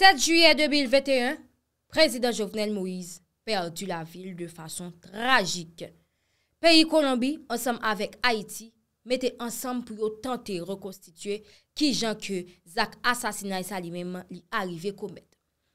7 juye 2021, prezident Jovenel Moïse perdu la vil de fason tragik. Peyi Kolombi, ansam avek Haiti, mette ansam pou yo tante rekonstitue ki jan ke Zak Asasinay Salimeman li arive komet.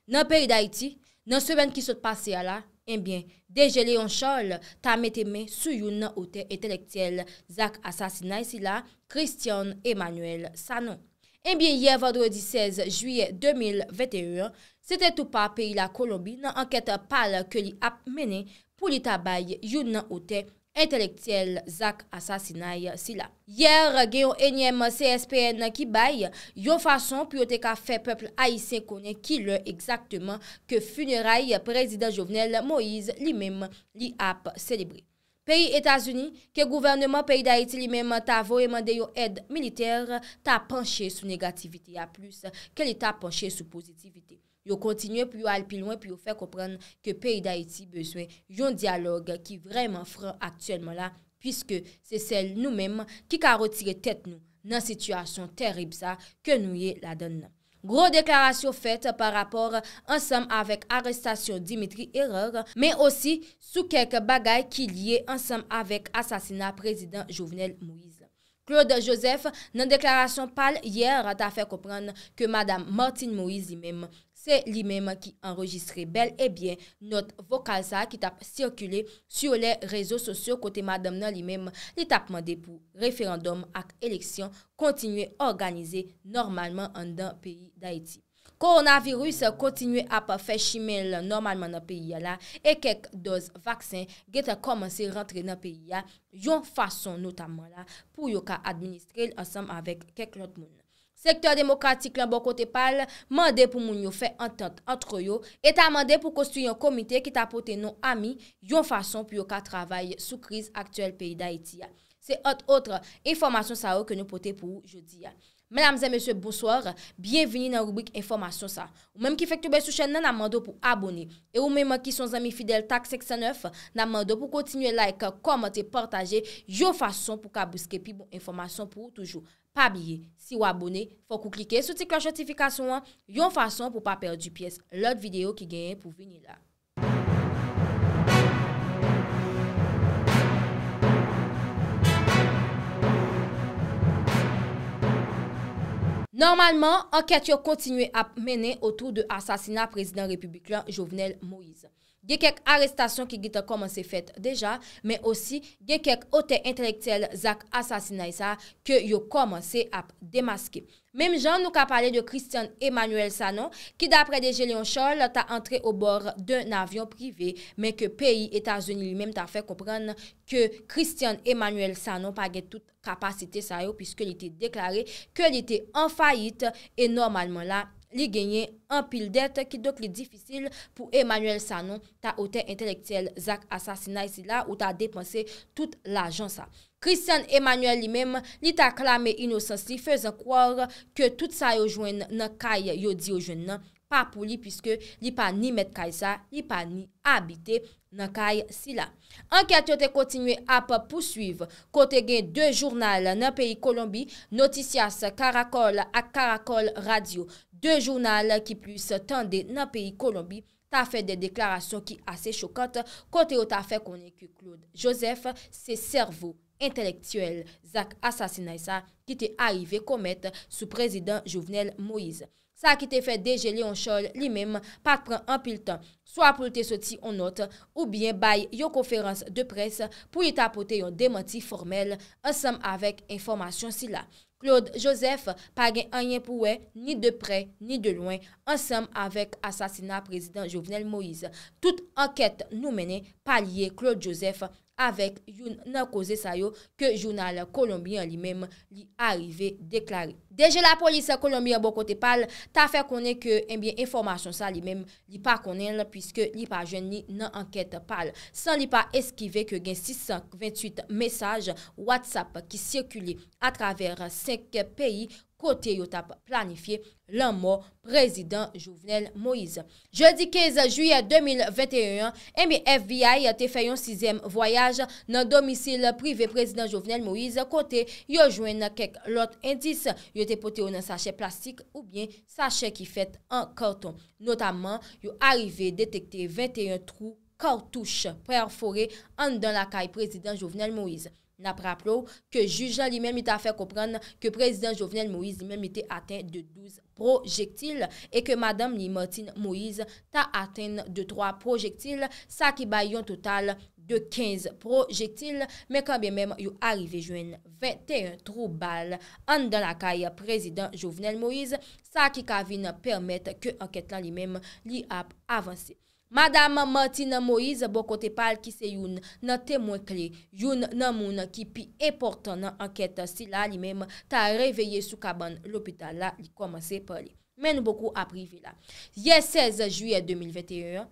Nan peyi d'Haiti, nan semen ki sot pase ala, enbyen, deje le yon eh chol ta mette men sou yon nan ote etelektiel Zak Asasinay Sila, Christian Emmanuel Sanon. Enbyen eh yer, vendredi 16 juye 2021, sete tou pa peyi la Kolombi nan anket pal ke li ap menen pou li tabay yon nan ote entelektiyel zak asasinay sila. Yer, gen yon enyem CSPN ki bay, yon fason piyote ka fe pepl aisyen konen ki lè exactement ke funeray prezident jovenel Moïse li mem li ap selebri. Peyi Etasouni, ke gouvernman peyi da eti li menman ta voye man de yo ed militer, ta panche sou negativite a plus ke li ta panche sou pozitivite. Yo kontinye pou yo alpi lwen pou yo fe kompran ke peyi da eti beswen yon dialog ki vreman fran aktuelman la pwiske se sel nou menman ki ka rotire tet nou nan situasyon terib sa ke nou ye la don nan. Gro deklarasyon fèt par rapport ansem avèk arrestasyon Dimitri Erreur, men osi sou kelk bagay ki liye ansem avèk asasina prezident Jovenel Moise. Claude Joseph nan deklarasyon pal yè rata fè kopran ke Madame Martine Moïse li mèm. Se li mèm ki anregistre bel e byen not vokal sa ki tap sirkule sou le rezo sosyo kote Madame nan li mèm li tap mande pou referandom ak eleksyon kontinuè organize normalman an dan peyi d'Haïti. Koronavirus kontinue ap fe chimel normalman nan peyi la e kek doz vaksen gete komanse rentre nan peyi la yon fason notaman la pou yo ka administrel ansam avek kek lot moun. Sektor demokratik lan bon kote pal mande pou moun yo fe antant antroyo et a mande pou kostuyon komite ki tapote nou ami yon fason pou yo ka travay sou kriz aktuel peyi da iti ya. Se ot otre informasyon sa ou ke nou pote pou ou jodi ya. Menamze, mesye, bonsoor, bienveni nan rubrik informasyon sa. Ou menm ki fek toube sou chen nan nan mando pou abone. E ou menm ki son zami fidel tak seksan neuf, nan mando pou kontinuye like, komote, portaje, yo fason pou kabouske pi bon informasyon pou ou toujou. Pa biye, si ou abone, fok ou klike sou tik la jantifikasyon an, yo fason pou pa perdi piyes lout videyo ki genye pou vini la. Normalman, anket yo kontinue ap mene otou de asasina prezident republikan Jovenel Moïse. Gye kek arestasyon ki gita komanse fet deja, men osi, gye kek ote entelektel zak asasina esa ke yo komanse ap demaske. Mem jan nou ka pale de Christian Emmanuel Sanon ki da pre de Gélion Charles ta entre au bor d'un avyon privé men ke peyi Etats-Unis li men ta fe komprene ke Christian Emmanuel Sanon pa ge tout kapasite sa yo pise ke li te deklare ke li te enfayite e normalman la peyi. li genye an pil det ki dok li difisil pou Emanuel Sanon ta ote intelektiyel zak asasina si la ou ta depanse tout la jan sa. Christian Emanuel li menm li ta klame inosansi feze kwar ke tout sa yojwen nan kay yojwen nan pa pou li pwiske li pa ni met kay sa, li pa ni abite nan kay si la. Anket yo te kontinue ap pwoswiv kote gen de jurnal nan peyi Kolombi, Noticias Karakol ak Karakol Radio. De jounal ki plus tende nan peyi Kolombi ta fe de deklarasyon ki ase chokante kote yo ta fe konen ki Claude Joseph se servou intelektuel Zak Asasinaisa ki te arive komet sou prezident jouvnel Moïse. Sa ki te fe deje Leonchol li mem pat pren anpil tan, swa pou te soti anot ou bien bay yo konferans de pres pou yi tapote yon demoti formel ansam avek informasyon si la. Claude Joseph pa gen anyen pouwe ni de pre ni de loin ensem avek asasina prezident Jovenel Moïse. Tout anket nou mene palye Claude Joseph avek yon nan koze sayo ke jounal Colombian li mem li arive deklari. Deje la polis Kolombiya e bo kote pal, ta fe konen ke enbyen eh informasyon sa li mem li pa konen, pwiske li pa jwen ni nan anket pal. San li pa eskive ke gen 628 mesaj WhatsApp ki sirkuli atraver 5 peyi kote yo tap planifi lan mo prezident Jouvenel Moïse. Jodi 15 juye 2021, enbyen FBI te fayon 6èm voyaj nan domisil prive prezident Jouvenel Moïse kote yo jwen kek lot endis yo E te pote ou nan sachet plastik ou bien sachet ki fet an karton. Notamman, yo arrive detekte 21 trou kartouche perfore an dan la kay prezident Jovenel Moïse. Napraplo, ke jujan li men mi ta fe kopran ke prezident Jovenel Moïse li men mi te aten de 12 projektil e ke madame li Martine Moïse ta aten de 3 projektil sa ki bayon total 12. de 15 projektil, men kambien men yon arrive jwen 21 troubal, an dan la kaye prezident jovenel Moïse, sa ki kavi nan permèt ke anket lan li men li ap avansi. Madame Martine Moïse, bokote pal ki se yon nan temwen kle, yon nan moun ki pi eportan nan anket si la li men ta reveye sou kaban l'opital la li komanse pali. Men boku ap rivi la. Ye 16 juye 2021,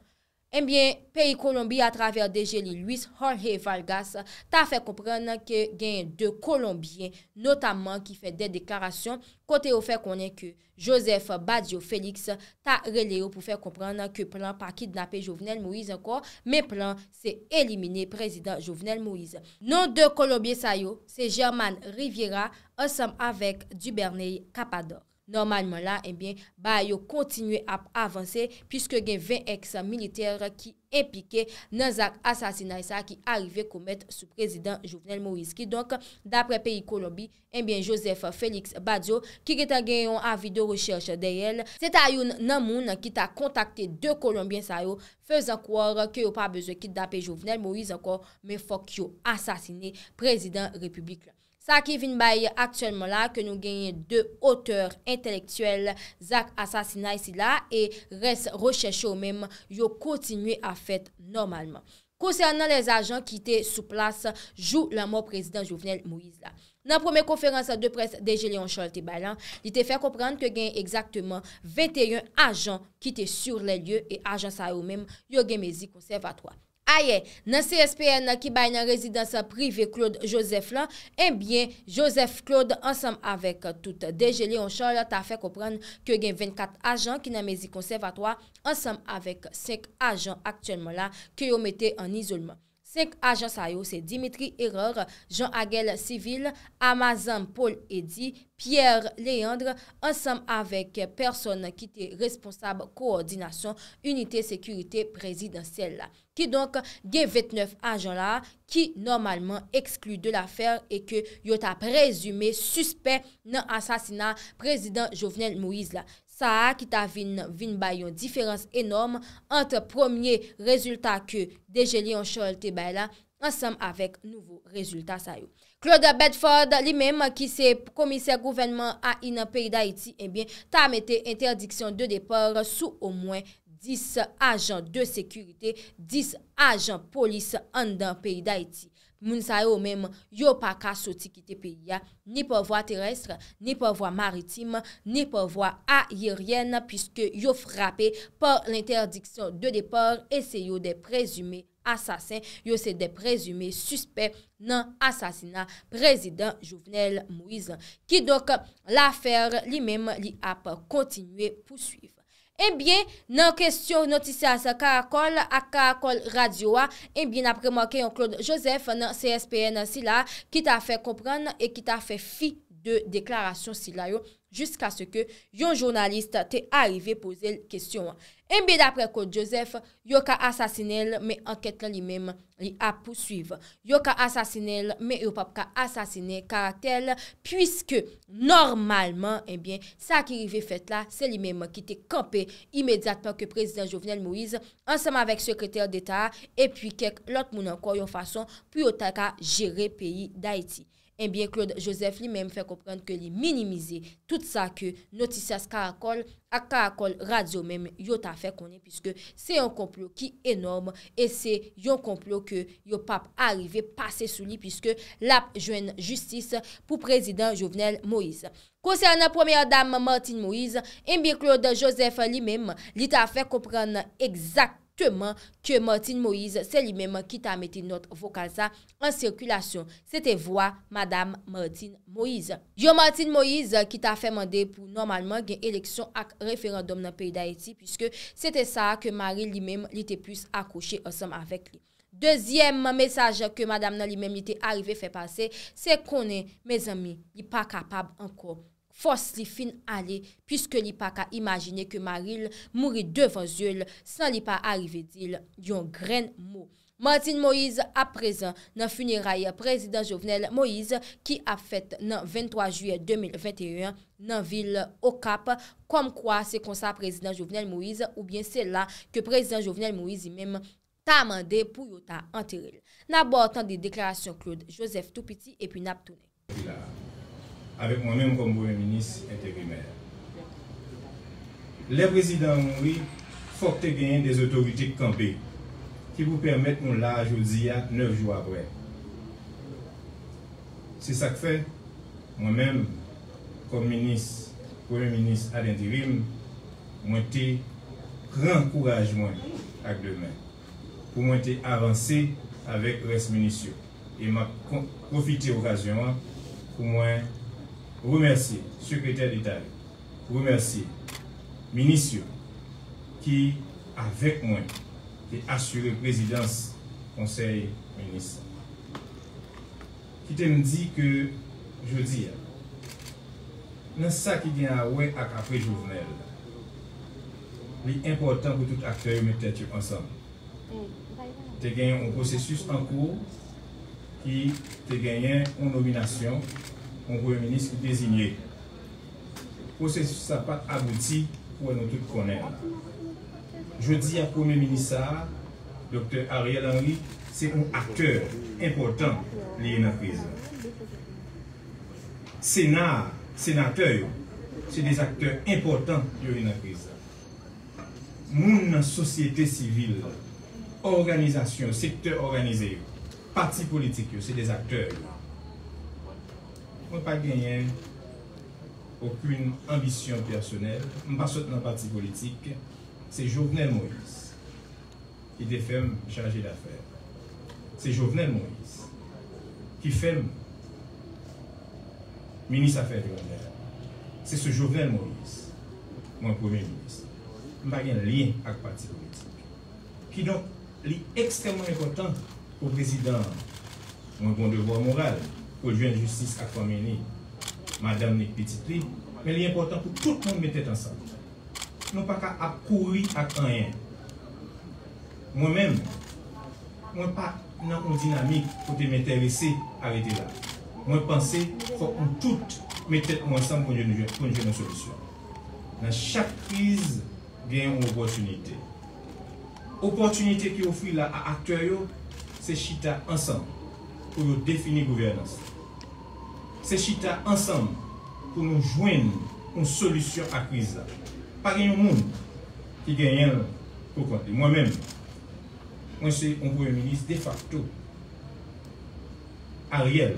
Enbyen, eh peyi Kolombi a traver de jeli luis Jorge Vargas ta fe komprena ke genye de Kolombien notaman ki fe de deklarasyon kote yo fe konen ke Joseph Badiou-Felix ta releyo pou fe komprena ke plan pa ki dnape Jovenel Moïse anko. Men plan se elimine prezident Jovenel Moïse. Non de Kolombien sayo se Germane Riviera asem avek du Bernay Kapador. Normalman la, enbyen, eh ba yo kontinue ap avanse pwiske gen 20 ekse militer ki epike nan zak asasinay sa ki arrive komet sou prezident Jouvenel Moïse ki. Donk, dapre peyi Kolombi, enbyen, eh Joseph Félix Badiou ki geta gen yon avi de recherche de yel. Se ta yon nan moun ki ta kontakte de Kolombien sa yo, fezan kouar ki yo pa bezo ki dapre Jouvenel Moïse anko men fok yo asasine prezident republik la. Sa ki vin baye aktuelman la ke nou genye de oteur intelektuel Zak Asasina yisi la e res rocheche ou mem yo kontinye a fèt normalman. Kosey anan les ajan ki te sou plas jou la mò prezident Jouvenel Moïse la. Nan promey konferans de pres de Géléon Cholte baylan, li te fè komprende ke genye ekzakteman 21 ajan ki te sur le lye e ajan sa ou mem yo genye mezi konservatoi. Aye, nan CSPN ki bay nan rezidans prive Claude Joseph la, enbyen eh Joseph Claude ansam avek tout deje li yon chan la ta fe kopran ki yon gen 24 ajan ki nan mezi konservatoa ansam avek 5 ajan aktiyenman la ki yon mette en izolman. 5 ajan sa yo se Dimitri Erreur, Jean Aguel Civil, Amazon Paul Eddy, Pierre Leandre, ansam avek person ki te responsab koordinasyon unité sekurite prezidansyel la. Ki donk gen 29 ajan la ki normalman eksklu de la fèr e ke yot ap rezume suspect nan asasina prezidant Jovenel Moïse la. Sa a ki ta vin bayon diferans enom entre promye rezultat ke deje li an chal te bay la ansam avek nouvo rezultat sa yo. Claude Bedford li menm ki se komiser gouvenman a inan peyi da iti enbyen eh ta mette interdiksyon de depor sou o mwen 10 ajan de sekurite, 10 ajan polis an dan peyi da iti. Mounsa yo mèm yo pa ka soti ki te pe ya ni po voa terestre, ni po voa maritim, ni po voa ayeryen puisque yo frape pa l'interdiksyon de depor ese yo de prezume asasin, yo se de prezume suspect nan asasina prezident Jouvenel Moïse ki dok la fèr li mèm li ap kontinue pou suive. Enbyen eh nan kestyon notisyan sa Karakol a Karakol Radio a enbyen eh apreman ke yon Claude Joseph nan CSPN si la ki ta fe kompran e ki ta fe fi. de deklarasyon si la yo, jiska se ke yon jounaliste te arive pose l kestyon. Mbe dapre kote Joseph, yo ka asasine l, me anket la li mem li ap posuive. Yo ka asasine l, me yo pap ka asasine karatel, pwiske normalman, ebyen, eh sa ki rive fet la, se li mem ki te kampe imediat pwak yo prezident Jovenel Moise, ansama vek sekreter de ta, epwi kek lot moun anko yon fason, pou yo ta ka jere peyi da eti. Mbyen eh Claude Joseph li mèm fè komprenn ke li minimize tout sa ke notisyas karakol ak karakol radyo mèm yo ta fè konen. Piske se yon komplot ki enorme e se yon komplot ke yo pap arrive pase sou li piske la jwen justice pou prezident Jovenel Moïse. Kose an a pwemye adam Martin Moïse, mbyen eh Claude Joseph li mèm li ta fè komprenn exakt. Te man ke Martine Moïse se li mem ki ta meti not vokal sa an sirkulasyon. Se te vwa Madame Martine Moïse. Yo Martine Moïse ki ta fe mande pou normalman gen eleksyon ak referandom nan peyda eti. Piske se te sa ke Marie li mem li te pwis akoshe ansam avek li. Dezyem mesaj ke Madame nan li mem li te arive fe pase se konen me zami li pa kapab anko. Fos li fin ale pwiske li pa ka imajine ke Maril mouri devan zyol san li pa arive dil yon gren mou. Martine Moïse aprezen nan funi raye Prezident Jovenel Moïse ki ap fèt nan 23 juye 2021 nan vil Okap kom kwa se konsa Prezident Jovenel Moïse ou bien se la ke Prezident Jovenel Moïse ymèm ta amande pou yota anteril. Na bo atan de deklarasyon Claude Joseph Toupiti epi nap toune. avèk mwen mèm kom bouè ménis entegrimer. Lè prezidant moui, fokte genyen des otorite kambè, ki pou permèt moun la joudzi ya 9 jou avè. Se sak fè, mwen mèm, kom ménis, pou mè ménis alentirim, mwen te renkouraj mwen ak demè. Pou mwen te avansè avèk res ménis yo. E mwen profite pou mwen mèm remersi sekretèr d'Italie, remersi minisyo ki avèk mwen ki asyre prezidans konsey minis. Ki te mdi ke jodi, nan sa ki gen a wè ak apre jouvnel, li important pou tout akte mwen tètyo ansam. Te gen yon prosesus an kou ki te gen yon nominasyon pou mwen meniske desinye. Pou se sa pat abouti, pou anon tout konen. Je di a pou mwen menisa, doktor Ariel Henry, se ou akteur important liye na priz. Senat, senateu, se des akteur important liye na priz. Moun nan sosyete sivil, organizasyon, sekteur organizay, pati politik yo, se des akteur. Mpa genyen Okun ambisyon personel Mpa sot nan parti politik Se Jouvenel Moïse Ki defem chanje lafer Se Jouvenel Moïse Ki fem Ministre affaire de l'honneur Se se Jouvenel Moïse Mpa genyen liyen ak parti politik Ki don li ekstremon Ekotant ou prezident Mpa genyen liyen ak parti politik konjwen justice akwa meni madame Nik Pititri men li important pou tout mwen metet ansan non pa ka akouri ak anyen mwen men mwen pa nan mwen dinamik pote mwen terese arete la mwen panse fok mwen tout metet mwen san konjwen mwen solusyon nan chak kriz gen yon opotunite opotunite ki ofri la akwa yo se chita ansan pou yon defini gouvernance se chita ansan pou nou jwen pou nou solusyon akriza pa gen yon moun ki genyen pou konti mwen se yon gwen mounis de facto a riel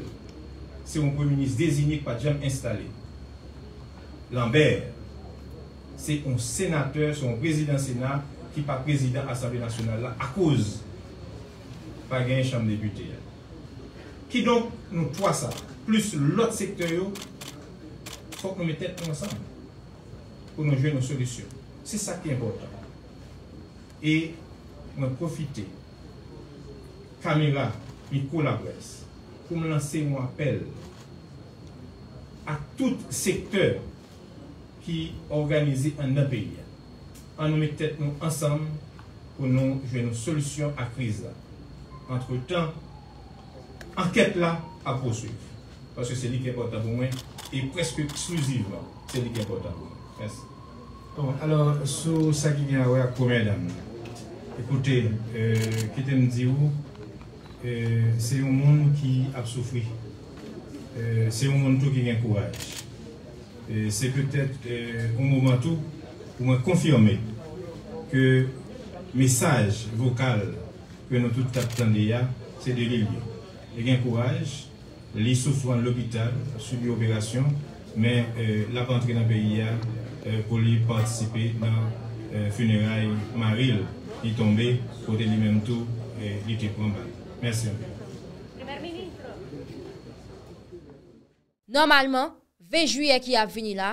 se yon gwen mounis dezini pa jam instale lamber se yon senateur, se yon prezident senat ki pa prezident asanbe nasyonal la a koz pa genyen chanm debute ki don nou toasa plus l'ot sektor yo, fòk nou metèp nou ansemblè pou nou jwè nou solisyon. Se sa ki important. E nou profite kamera yi kolabres pou nou lanse mou apel a tout sektor ki organize an apèlien. An nou metèp nou ansemblè pou nou jwè nou solisyon akriza. Antre tan, anket la aposwif. parce que c'est lui qui est important pour moi, et presque exclusivement, c'est lui qui est important pour moi. Merci. Bon, alors, sur ce qui vient à première dame, écoutez, euh, qui te me dit euh, c'est un monde qui a souffert. Euh, c'est un monde qui a courage. Euh, c'est peut-être un moment tout pour me confirmer que le message vocal que nous tous attendons, c'est de l'île. Il y a courage, li soufou an l'opital soubi operasyon, men euh, la kontre nan BIA euh, pou li partisipe nan euh, funeray maril li tombe, pou de li menm tou li te prompane. Mersi an. Normalman, vejouye ki ap vini la,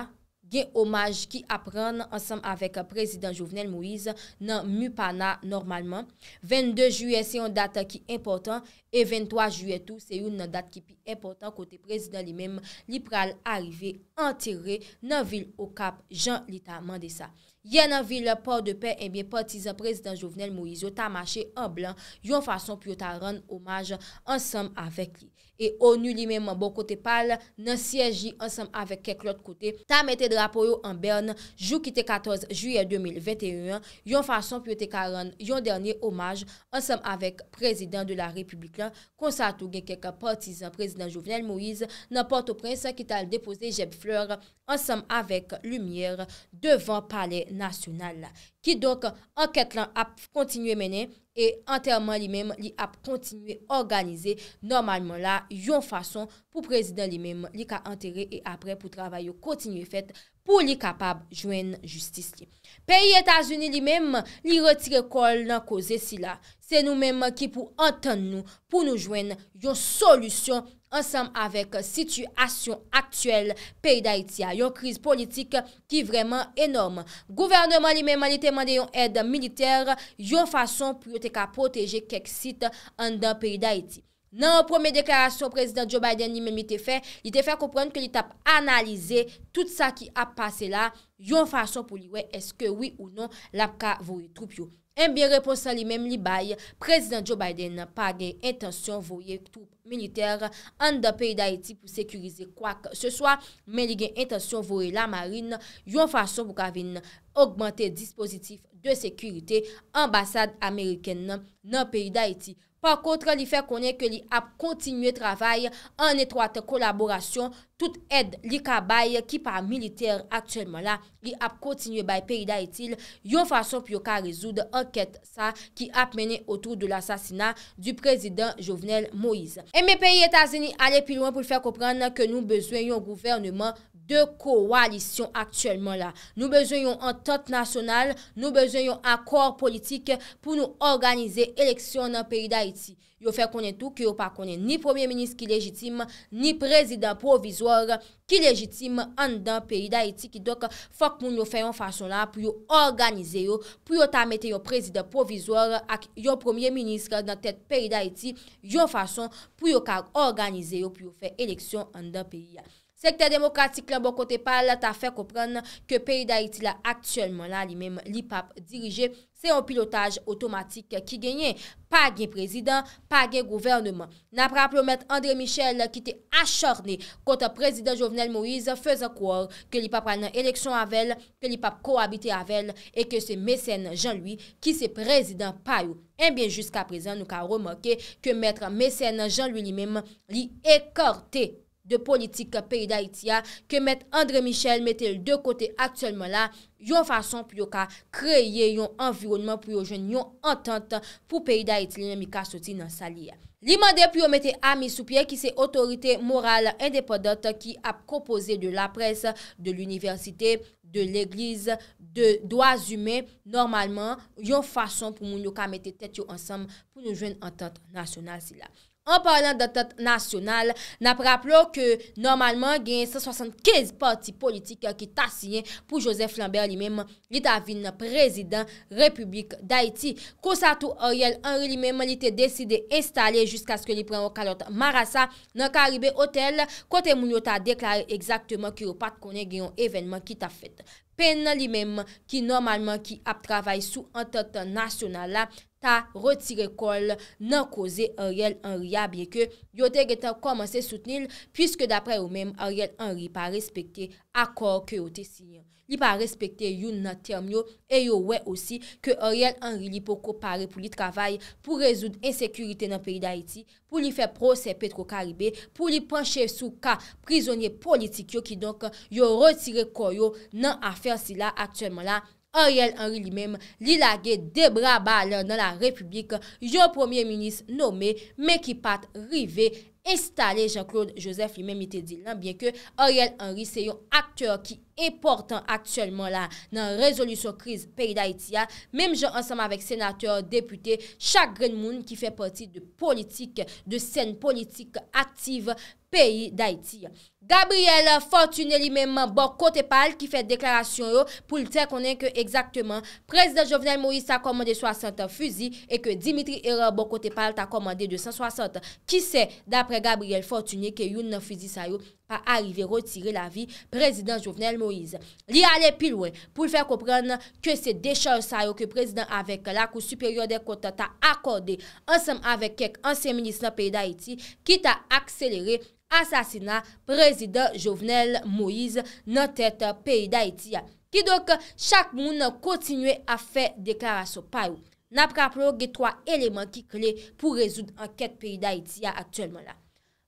Yen omaj ki apren ansam avek prezident Jouvenel Moïse nan Mupana normalman. 22 juye se yon dat ki important e 23 juye tou se yon nan dat ki pi important kote prezident li menm li pral arrive anterre nan vil o kap Jean Lita Mandessa. Yen nan vil por de pe enbyen eh patize prezident Jouvenel Moïse yo ta mache an blan yon fason pi yo ta ren omaj ansam avek li. E ou nou li menman bon kote pal nan siyeji ansem avek kek lot kote. Ta mette drapo yo an bern jou ki te 14 juye 2021 yon fason pou te karan yon derne omaj ansem avek prezident de la republikan konsa tou gen kek partizan prezident Jouvenel Moïse nan porto prensa ki tal depose jeb fleur ansem avek lumièr devan pale nasyonal. Ki donk anket lan ap kontinue menen e anterman li menm li ap kontinue organize normalman la yon fason pou prezident li menm li ka anterre e apre pou travay yo kontinue fet pou li kapab jwen justice li. Peyi Etasouni li mem li retire kol nan koze sila. Se nou mem ki pou anten nou, pou nou jwen yon solusyon ansam avek situasyon aktuel peyi Daitya. Yon kriz politik ki vreman enome. Gouvernman li mem li teman de yon ed militer, yon fason pou yote ka poteje kek sit an dan peyi Daitya. Nan o prome deklarasyon prezident Joe Biden li men mi te fe, li te fe komprenke li tap analize tout sa ki ap pase la, yon fason pou li we eske oui ou non lap ka vore troupe yo. Eh en bi reponsan li men li bay, prezident Joe Biden pa gen intasyon vore troupe militer an da peri da eti pou sekurize kwa se swa, men li gen intasyon vore la marine yon fason pou ka ven augmente dispositif de sekurite ambasade Ameriken nan peri da eti. Par kontre li fè konen ke li ap kontinye travay an etroate kolaborasyon, tout ed li kabay ki pa militer aktyelman la, li ap kontinye bay perida etil yon fason pi yo ka rezoud anket sa ki ap mene otou de l'assasina du prezident Jovenel Moïse. E me peyi Etasini ale pi loin pou l fè kompran nan ke nou bezwen yon gouvernement peyote. de koalisyon aktuelman la. Nou bezonyon an tot nasyonal, nou bezonyon akor politik pou nou organize eleksyon nan peri da iti. Yo fe konen tou ki yo pa konen ni premier ministre ki lejitim, ni prezident provizor ki lejitim an dan peri da iti ki dok fok moun yo fe yon fason la pou yo organize yo, pou yo ta mette yo prezident provizor ak yon premier ministre nan tet peri da iti yon fason pou yo kar organize yo pou yo fe eleksyon an dan peri da iti. Sekte demokratik lan bon kote pal, ta fe kopran ke peyi da iti la aktuelman la li mem li pap dirije. Se yon pilotaj otomatik ki genye, pa gen prezident, pa gen gouvernement. Na pra plomet Andre Michel ki te achorne konta prezident Jovenel Moïse, feze kouor ke li pap pranen eleksyon avel, ke li pap kouabite avel, e ke se mesen jan lui ki se prezident payou. Enbyen jiska prezant nou ka remoke ke metre mesen jan lui li mem li ekorte. de politik peyi da iti ya ke met Andre Michel mette l de kote aktuelman la yon fason pou yo ka kreye yon environman pou yo jen yon entente pou peyi da iti la mi ka soti nan sa li ya. Li mande pou yo mette Ami Soupier ki se otorite moral independante ki ap kompose de la pres de l universite, de l eglise, de doaz yume normalman yon fason pou moun yo ka mette tet yo ansam pou yon jen entente nasyonal si la. An parlant d'entrette nasyonal, na praplo ke normalman genye 175 parti politik ki tasye pou Joseph Lambert li menm li ta vin prezident Republik Daiti. Kousa tou oryel anri li menm li te deside estale jiska sko li pren wakalot Marasa nan Karibé Hotel kote moun yo ta deklare egzakteman ki ou pat konen genyon evenman ki ta fet. Pen nan li menm ki normalman ki ap travay sou entrette nasyonal la. ta retire kol nan koze Ariel Henry abye ah, ke yo te getan komanse soutenil pwiske dapre ou menm Ariel Henry pa respekte akor ke yo te sinye. Li pa respekte yon nan term yo e yo we osi ke Ariel Henry li poko pare pou li travay pou rezoun insekurite nan peri da iti, pou li fe prosè Petro Karibè, pou li penche sou ka prizonye politik yo ki donk yo retire kol yo nan afer sila aktwèlman la Ariel Henry li mèm li lage de bra bal nan la republik yo premier minis nome me ki pat rive estale Jean-Claude Joseph li mèm ite di lan. Bien ke Ariel Henry se yo aktyor ki e portan aktyolman la nan rezolusyon kriz peyda etiya. Mèm je ansam avèk senatèr, deputè, chak gren moun ki fè pati de politik, de sèn politik ativ. peyi d'Haïti. Gabriel Fortuny li menman bon kote pal ki fè deklarasyon yo pou l'tèk konen ke exactement, prezident Jovenel Moïse bon, ta komande 60 fuzi e ke Dimitri Eran bon kote pal ta komande 260. Ki se, d'apre Gabriel Fortuny ke yon nan fuzi sa yo pa arrive rotire la vi prezident Jovenel Moïse. Li ale pilwe pou l'fè komprenne ke se dechance sa yo ke prezident avek la kou superior de kote ta akorde ansem avek kek ansen minis na peyi d'Haïti ki ta akselere Asasina prezident Jovenel Moïse nan tèt Pèri d'Haïti ya. Ki dok chak moun kontinue a fè deklarasyon payou. Nap kapro ge 3 eleman ki kle pou rezoud anket Pèri d'Haïti ya aktuelman la.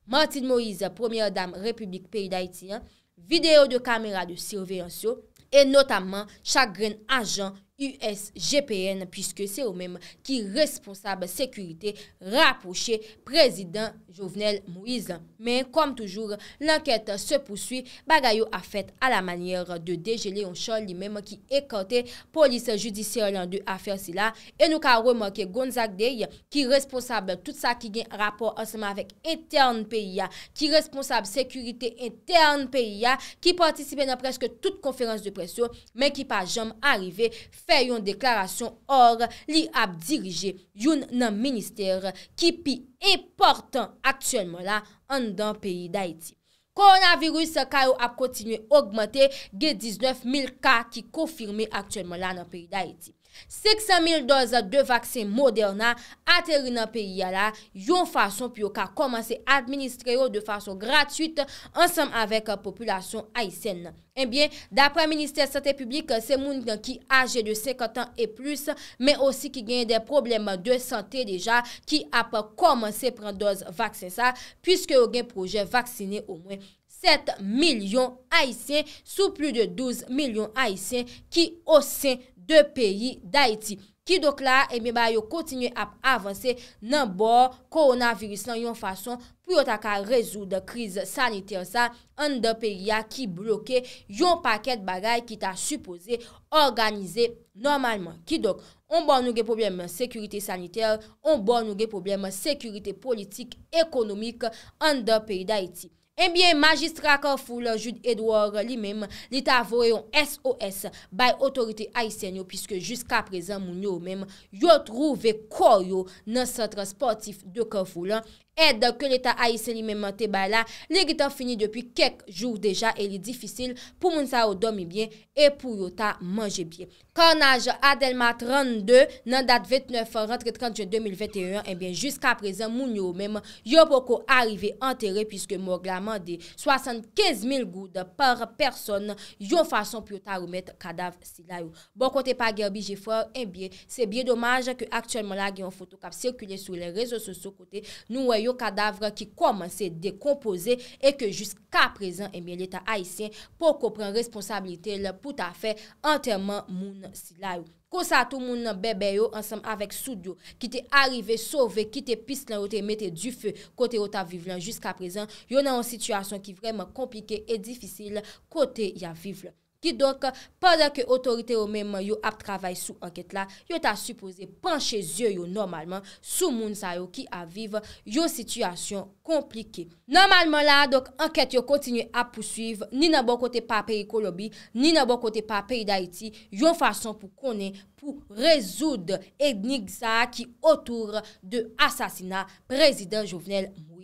Martin Moïse, premier dame Republik Pèri d'Haïti ya, video de kamera de surveillance yo, e notaman chak gren ajan chak moun. USGPN, puisque c'est au même qui responsable sécurité rapproché président Jovenel Moïse. Mais, comme toujours, l'enquête se poursuit. Bagayou a fait à la manière de dégeler un chanlis même qui écartait police judiciaire l'un d'eux à faire cela. Et nous qu'a remarqué Gonzague Dey, qui responsable tout ça qui gagne rapport en ce moment avec Eterne PIA, qui responsable sécurité Eterne PIA, qui participait dans presque toute conférence de pression mais qui pas jamais arrivée Fè yon deklarasyon or li ap dirije yon nan minister ki pi e portan aktyenman la an dan peyi da iti. Koronavirus ka yo ap kontinye augmante ge 19.000 ka ki kofirme aktyenman la nan peyi da iti. 600.000 doze de vaksin moderna aterri nan peyi ya la yon fason pi yo ka komanse administre yo de fason gratuite ansanm avek populasyon Aysen. Enbyen, eh dapre Ministere Santé Publique, se mouni ki age de 50 an e plus, men osi ki genye de probleme de santé deja ki ap komanse pren doze vaksin sa, pwiske yo gen proje vaksine ou mwen 7 milyon Aysen sou plu de 12 milyon Aysen ki osen vaksin. de peyi da iti. Ki dok la, e eh mi ba yo kontinye ap avanse nan bo koronavirus nan yon fason pou yo ta ka rezou de kriz saniter sa, an de peyi ya ki bloke yon paket bagay ki ta supose organize normalman. Ki dok, an bo nouge probleme sekurite saniter, an bo nouge probleme sekurite politik ekonomik an de peyi da iti. Ebyen eh magistra Kofoula, Jude Edouard li mem, li ta voyon S.O.S. bay otorite Aisenyo piske jiska prezan moun yo mem, yo trouve koyo nan sentran sportif de Kofoula. ed ke letan a isen li menmante ba la li gitan fini depi kek joun deja, el li difisil pou moun sa ou domi bien, e pou yota manje bien. Konnage Adelma 32, nan dat 29 rentre 31 2021, en bien jiska prezen moun yo menm, yon poko arive enterre, piske moun glamande 75000 gouda par person, yon fason pou yota ou met kadav silayou. Bon kote pa Gerbi Jifor, en eh bien, se bien dommage ke aktuelman la gen yon fotokap sirkule sou le rezo sou kote, nou woy yo kadavre ki komanse dekompose e ke jusqu'a prezen eh eme l'Etat haisyen pou ko pren responsabilite l pou ta fe enterman moun si la yo. Ko sa tou moun nan bebe yo ansam avek soud yo, ki te arrive, sove, ki te pis lan, yo te mete du fe kote yo ta vive lan, jusqu'a prezen, yo nan an situasyon ki vreman komplike e difisil kote ya vive lan. Di dok, padak yo otorite yo menman yo ap travay sou anket la, yo ta suppose panche zyo yo normalman sou moun sa yo ki aviv yo sityasyon komplike. Normalman la, dok, anket yo kontinye ap pousuiv, ni nan bon kote pa peyi Kolobi, ni nan bon kote pa peyi Daiti, yo fason pou konen pou rezoud etnik sa ki otor de asasina prezident jovenel moun.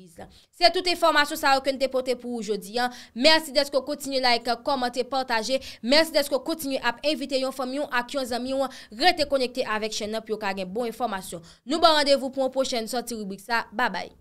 Se toute informasyon sa akoun depote pou oujodi, mersi desko kontinu like, komante, partaje, mersi desko kontinu ap evite yon famyon ak yon zamiyon rete konekte avek chenna pi yo kagen bon informasyon. Nou ba randevou pou an pochene soti rubrik sa. Ba bay.